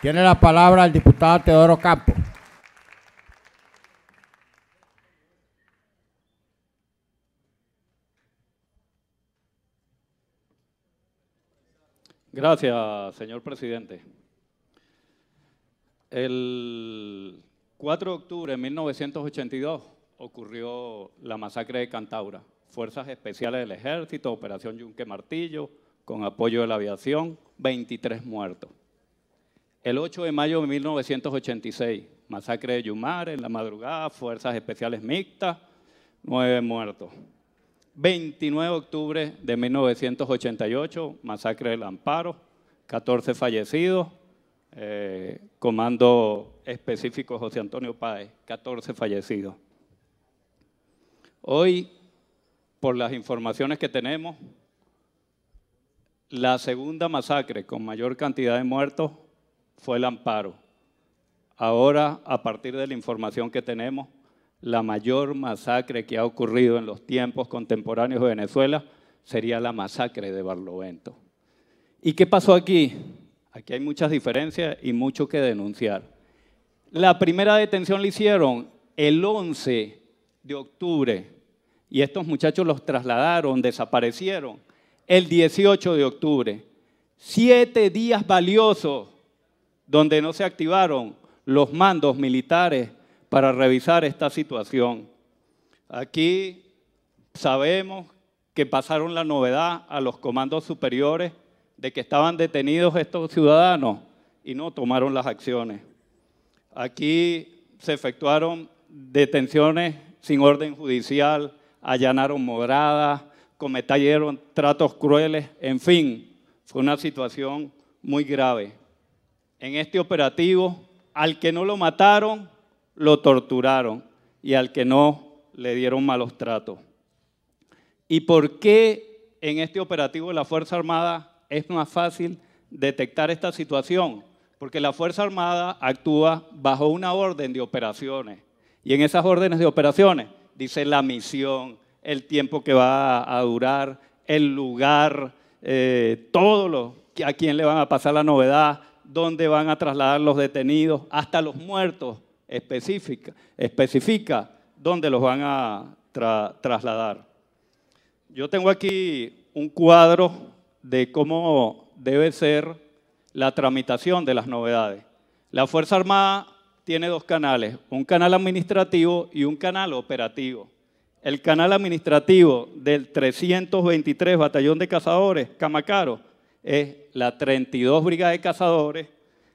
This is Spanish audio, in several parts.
Tiene la palabra el diputado Teodoro Campo. Gracias, señor presidente. El 4 de octubre de 1982 ocurrió la masacre de Cantaura. Fuerzas especiales del ejército, Operación Yunque Martillo, con apoyo de la aviación, 23 muertos. El 8 de mayo de 1986, masacre de Yumar, en la madrugada, fuerzas especiales mixtas, nueve muertos. 29 de octubre de 1988, masacre del Amparo, 14 fallecidos, eh, comando específico José Antonio Páez, 14 fallecidos. Hoy, por las informaciones que tenemos, la segunda masacre con mayor cantidad de muertos fue el amparo. Ahora, a partir de la información que tenemos, la mayor masacre que ha ocurrido en los tiempos contemporáneos de Venezuela sería la masacre de Barlovento. ¿Y qué pasó aquí? Aquí hay muchas diferencias y mucho que denunciar. La primera detención la hicieron el 11 de octubre y estos muchachos los trasladaron, desaparecieron el 18 de octubre. Siete días valiosos donde no se activaron los mandos militares para revisar esta situación. Aquí sabemos que pasaron la novedad a los comandos superiores de que estaban detenidos estos ciudadanos y no tomaron las acciones. Aquí se efectuaron detenciones sin orden judicial, allanaron moradas, cometieron tratos crueles, en fin, fue una situación muy grave en este operativo, al que no lo mataron, lo torturaron y al que no le dieron malos tratos. ¿Y por qué en este operativo de la Fuerza Armada es más fácil detectar esta situación? Porque la Fuerza Armada actúa bajo una orden de operaciones. Y en esas órdenes de operaciones dice la misión, el tiempo que va a durar, el lugar, eh, todo lo a quién le van a pasar la novedad, dónde van a trasladar los detenidos, hasta los muertos, especifica, especifica dónde los van a trasladar. Yo tengo aquí un cuadro de cómo debe ser la tramitación de las novedades. La Fuerza Armada tiene dos canales, un canal administrativo y un canal operativo. El canal administrativo del 323 Batallón de Cazadores, Camacaro, es la 32 Brigada de Cazadores,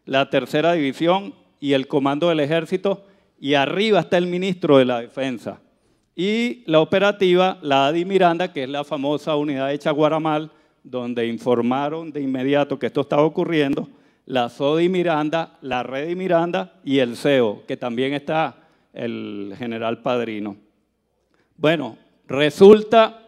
la Tercera División y el Comando del Ejército, y arriba está el Ministro de la Defensa. Y la operativa, la ADI Miranda, que es la famosa unidad de Chaguaramal, donde informaron de inmediato que esto estaba ocurriendo, la SODI Miranda, la REDI Miranda y el CEO, que también está el general Padrino. Bueno, resulta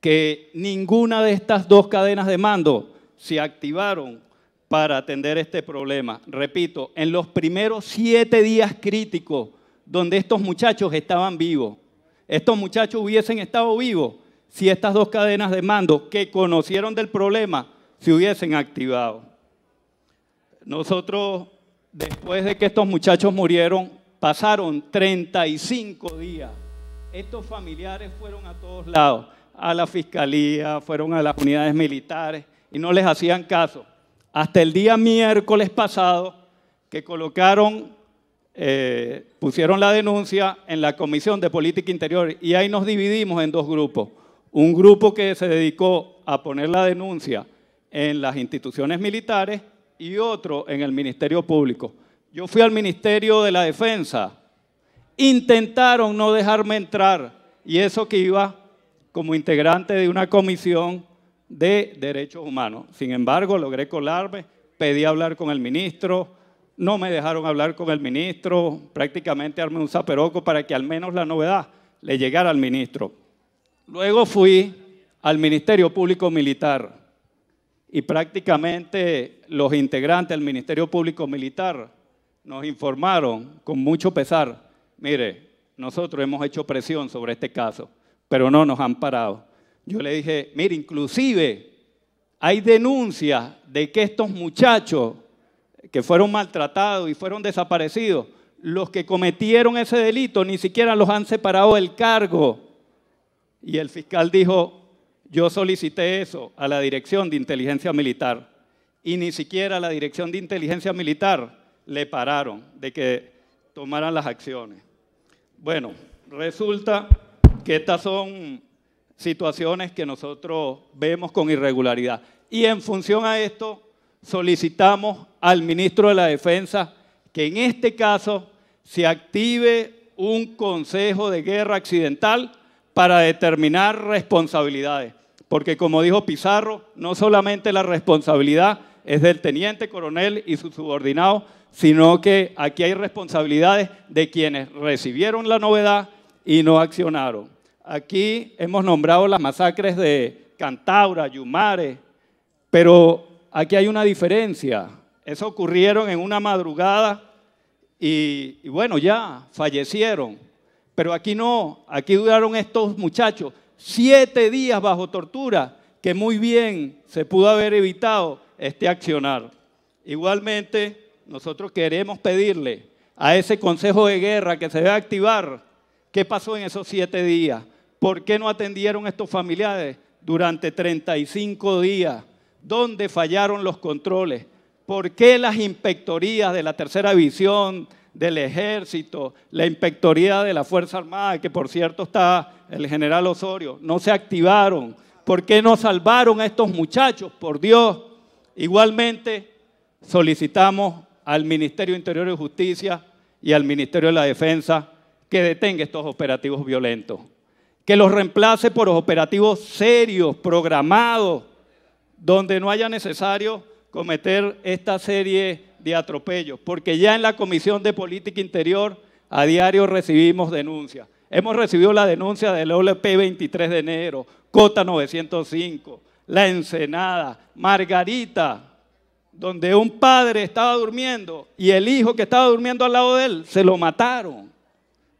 que ninguna de estas dos cadenas de mando se activaron para atender este problema. Repito, en los primeros siete días críticos donde estos muchachos estaban vivos, estos muchachos hubiesen estado vivos si estas dos cadenas de mando que conocieron del problema se hubiesen activado. Nosotros, después de que estos muchachos murieron, pasaron 35 días. Estos familiares fueron a todos lados, a la fiscalía, fueron a las unidades militares, y no les hacían caso. Hasta el día miércoles pasado que colocaron, eh, pusieron la denuncia en la Comisión de Política Interior y ahí nos dividimos en dos grupos. Un grupo que se dedicó a poner la denuncia en las instituciones militares y otro en el Ministerio Público. Yo fui al Ministerio de la Defensa. Intentaron no dejarme entrar y eso que iba como integrante de una comisión de Derechos Humanos. Sin embargo, logré colarme, pedí hablar con el ministro, no me dejaron hablar con el ministro, prácticamente armé un zaperoco para que al menos la novedad le llegara al ministro. Luego fui al Ministerio Público Militar y prácticamente los integrantes del Ministerio Público Militar nos informaron con mucho pesar, mire, nosotros hemos hecho presión sobre este caso, pero no nos han parado. Yo le dije, mire, inclusive hay denuncias de que estos muchachos que fueron maltratados y fueron desaparecidos, los que cometieron ese delito ni siquiera los han separado del cargo. Y el fiscal dijo, yo solicité eso a la Dirección de Inteligencia Militar y ni siquiera a la Dirección de Inteligencia Militar le pararon de que tomaran las acciones. Bueno, resulta que estas son situaciones que nosotros vemos con irregularidad. Y en función a esto, solicitamos al ministro de la Defensa que en este caso se active un consejo de guerra accidental para determinar responsabilidades. Porque como dijo Pizarro, no solamente la responsabilidad es del teniente coronel y su subordinado, sino que aquí hay responsabilidades de quienes recibieron la novedad y no accionaron. Aquí hemos nombrado las masacres de Cantaura, Yumare, pero aquí hay una diferencia. Eso ocurrieron en una madrugada y, bueno, ya fallecieron. Pero aquí no, aquí duraron estos muchachos siete días bajo tortura, que muy bien se pudo haber evitado este accionar. Igualmente, nosotros queremos pedirle a ese Consejo de Guerra que se debe activar qué pasó en esos siete días, ¿Por qué no atendieron estos familiares durante 35 días? ¿Dónde fallaron los controles? ¿Por qué las inspectorías de la tercera división, del ejército, la inspectoría de la Fuerza Armada, que por cierto está el general Osorio, no se activaron? ¿Por qué no salvaron a estos muchachos? Por Dios. Igualmente, solicitamos al Ministerio Interior de Justicia y al Ministerio de la Defensa que detenga estos operativos violentos que los reemplace por operativos serios, programados, donde no haya necesario cometer esta serie de atropellos, porque ya en la Comisión de Política Interior a diario recibimos denuncias. Hemos recibido la denuncia del OLP 23 de enero, Cota 905, La Ensenada, Margarita, donde un padre estaba durmiendo y el hijo que estaba durmiendo al lado de él se lo mataron.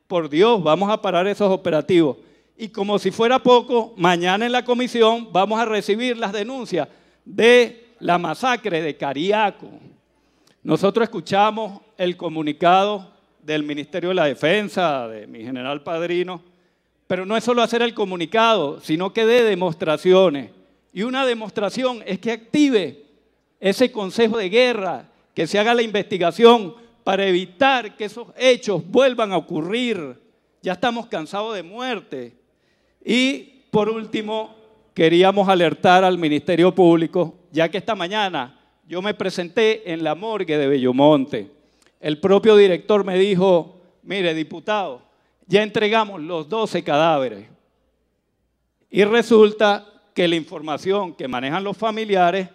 Por Dios, vamos a parar esos operativos y como si fuera poco, mañana en la comisión vamos a recibir las denuncias de la masacre de Cariaco. Nosotros escuchamos el comunicado del Ministerio de la Defensa, de mi general padrino, pero no es solo hacer el comunicado, sino que dé demostraciones. Y una demostración es que active ese Consejo de Guerra, que se haga la investigación para evitar que esos hechos vuelvan a ocurrir. Ya estamos cansados de muerte. Y por último, queríamos alertar al Ministerio Público, ya que esta mañana yo me presenté en la morgue de Bellomonte. El propio director me dijo, mire, diputado, ya entregamos los 12 cadáveres. Y resulta que la información que manejan los familiares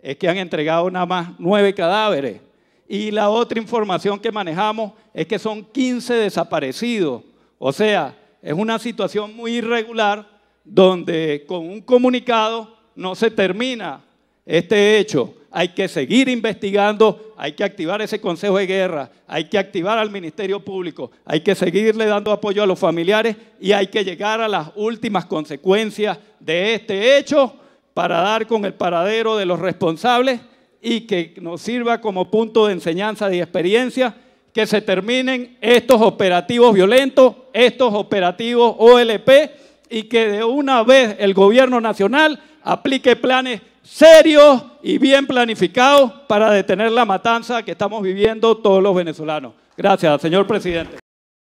es que han entregado nada más nueve cadáveres. Y la otra información que manejamos es que son 15 desaparecidos. O sea, es una situación muy irregular donde con un comunicado no se termina este hecho. Hay que seguir investigando, hay que activar ese Consejo de Guerra, hay que activar al Ministerio Público, hay que seguirle dando apoyo a los familiares y hay que llegar a las últimas consecuencias de este hecho para dar con el paradero de los responsables y que nos sirva como punto de enseñanza y experiencia que se terminen estos operativos violentos, estos operativos OLP y que de una vez el gobierno nacional aplique planes serios y bien planificados para detener la matanza que estamos viviendo todos los venezolanos. Gracias, señor presidente.